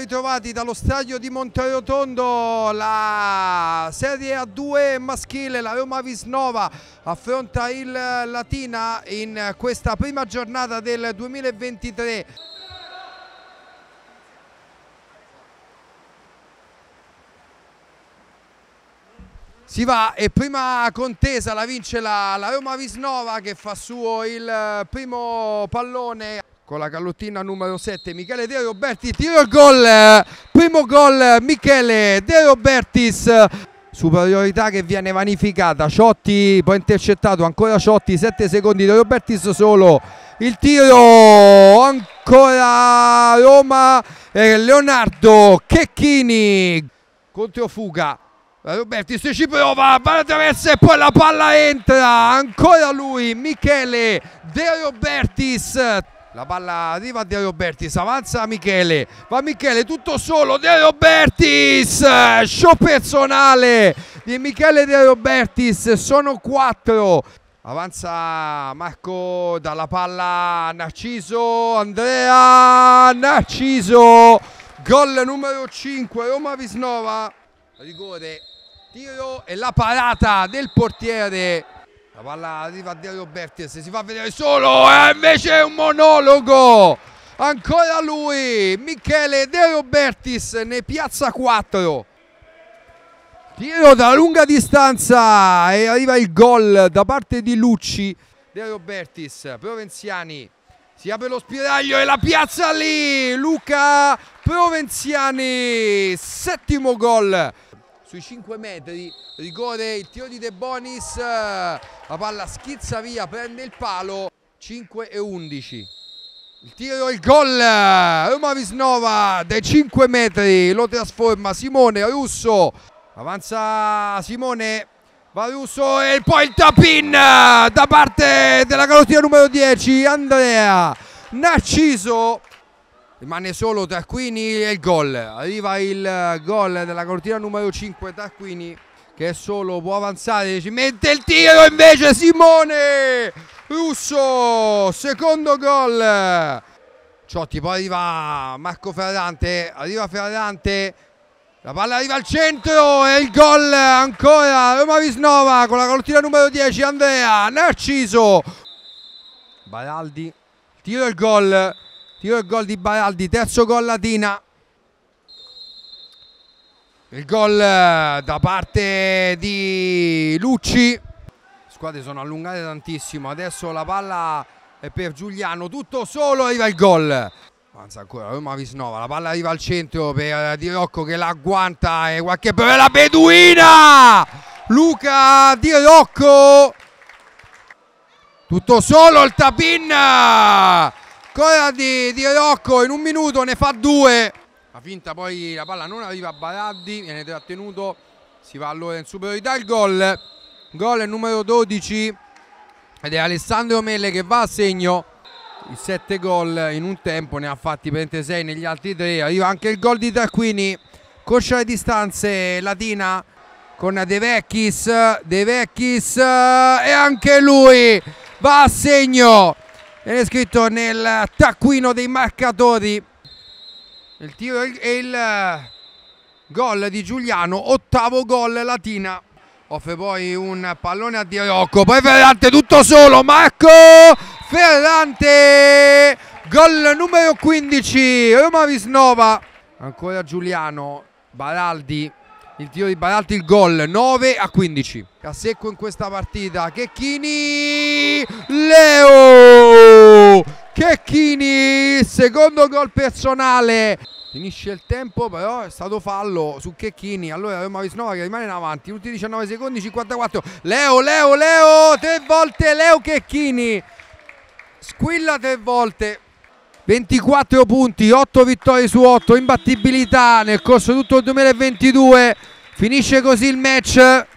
ritrovati dallo stadio di Monterotondo la Serie A2 maschile, la Roma Visnova affronta il Latina in questa prima giornata del 2023. Si va e prima contesa la vince la, la Roma Visnova che fa suo il primo pallone con la callottina numero 7 Michele De Roberti, tiro il gol, primo gol Michele De Robertis, superiorità che viene vanificata, Ciotti poi intercettato, ancora Ciotti, 7 secondi, De Robertis solo, il tiro ancora Roma, eh, Leonardo Checchini, contro controfuga. Robertis ci prova, va la traversa e poi la palla entra, ancora lui, Michele De Robertis, la palla arriva a De Robertis, avanza Michele, va Michele tutto solo, De Robertis, show personale di Michele De Robertis, sono quattro. Avanza Marco dalla palla Narciso, Andrea Narciso, gol numero 5, Roma Visnova, rigore, tiro e la parata del portiere la palla arriva a Dario Bertes, si fa vedere solo e eh, invece è un monologo. Ancora lui, Michele De Robertis ne piazza 4. Tiro da lunga distanza e arriva il gol da parte di Lucci. De Robertis, Provenziani, si apre lo spiraglio e la piazza lì. Luca Provenziani, settimo gol sui 5 metri, rigore, il tiro di De Bonis, la palla schizza via, prende il palo, 5 e 11. Il tiro, il gol, Roma Visnova dai 5 metri, lo trasforma Simone Russo, avanza Simone, va Russo e poi il tapin da parte della carottina numero 10, Andrea Narciso rimane solo Tacquini e il gol arriva il eh, gol della cortina numero 5 Tacquini che è solo può avanzare ci mette il tiro invece Simone Russo secondo gol Ciotti poi arriva Marco Ferrante arriva Ferrante la palla arriva al centro e il gol ancora Roma Visnova con la cortina numero 10 Andrea Narciso Baraldi tiro e il gol tiro il gol di Baraldi terzo gol Latina il gol eh, da parte di Lucci le squadre sono allungate tantissimo adesso la palla è per Giuliano tutto solo arriva il gol avanza ancora Roma Visnova la palla arriva al centro per eh, Di Rocco che la agguanta e qualche per la Beduina Luca Di Rocco tutto solo il Tapin Ancora di, di Rocco, in un minuto ne fa due. La finta poi la palla non arriva a Baraddi, viene trattenuto, si va allora in superiorità il gol. Gol numero 12 ed è Alessandro Melle che va a segno. Il sette gol in un tempo, ne ha fatti 36 negli altri tre. Arriva anche il gol di Tarquini, coscia le distanze, Latina con De Vecchis, De Vecchis eh, e anche lui va a segno ed scritto nel taccuino dei marcatori il tiro e il eh, gol di Giuliano ottavo gol Latina offre poi un pallone a Dirocco poi Ferrante tutto solo Marco Ferrante gol numero 15 Roma Visnova ancora Giuliano Baraldi il tiro di Baralti, il gol 9 a 15. Cassecco in questa partita, Checchini, Leo! Chechini, secondo gol personale. Finisce il tempo, però è stato fallo su Checchini. Allora Roma Visnova che rimane in avanti. Ultimi 19 secondi, 54. Leo, Leo, Leo, tre volte Leo Checchini. Squilla tre volte. 24 punti, 8 vittorie su 8, imbattibilità nel corso di tutto il 2022. Finisce così il match.